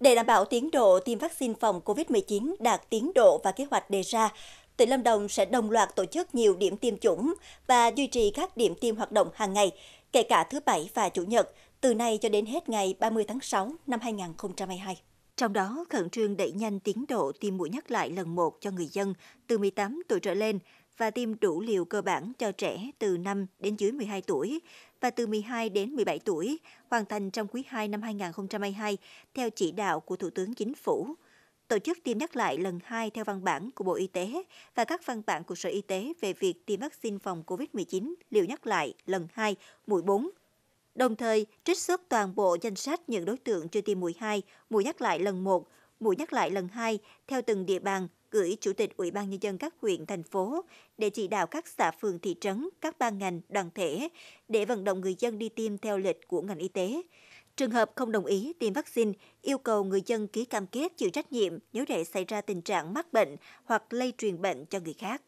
Để đảm bảo tiến độ tiêm vaccine phòng COVID-19 đạt tiến độ và kế hoạch đề ra, tỉnh Lâm Đồng sẽ đồng loạt tổ chức nhiều điểm tiêm chủng và duy trì các điểm tiêm hoạt động hàng ngày, kể cả thứ Bảy và Chủ nhật, từ nay cho đến hết ngày 30 tháng 6 năm 2022. Trong đó, khẩn trương đẩy nhanh tiến độ tiêm mũi nhắc lại lần một cho người dân từ 18 tuổi trở lên và tiêm đủ liều cơ bản cho trẻ từ 5 đến dưới 12 tuổi và từ 12 đến 17 tuổi, hoàn thành trong quý 2 năm 2022 theo chỉ đạo của Thủ tướng Chính phủ. Tổ chức tiêm nhắc lại lần 2 theo văn bản của Bộ Y tế và các văn bản của Sở Y tế về việc tiêm vaccine phòng COVID-19 liều nhắc lại lần 2, mũi 4 đồng thời trích xuất toàn bộ danh sách những đối tượng chưa tiêm mũi 2, mũi nhắc lại lần 1, mũi nhắc lại lần 2 theo từng địa bàn gửi Chủ tịch Ủy ban Nhân dân các huyện, thành phố để chỉ đạo các xã phường thị trấn, các ban ngành, đoàn thể để vận động người dân đi tiêm theo lịch của ngành y tế. Trường hợp không đồng ý tiêm vaccine, yêu cầu người dân ký cam kết chịu trách nhiệm nếu để xảy ra tình trạng mắc bệnh hoặc lây truyền bệnh cho người khác.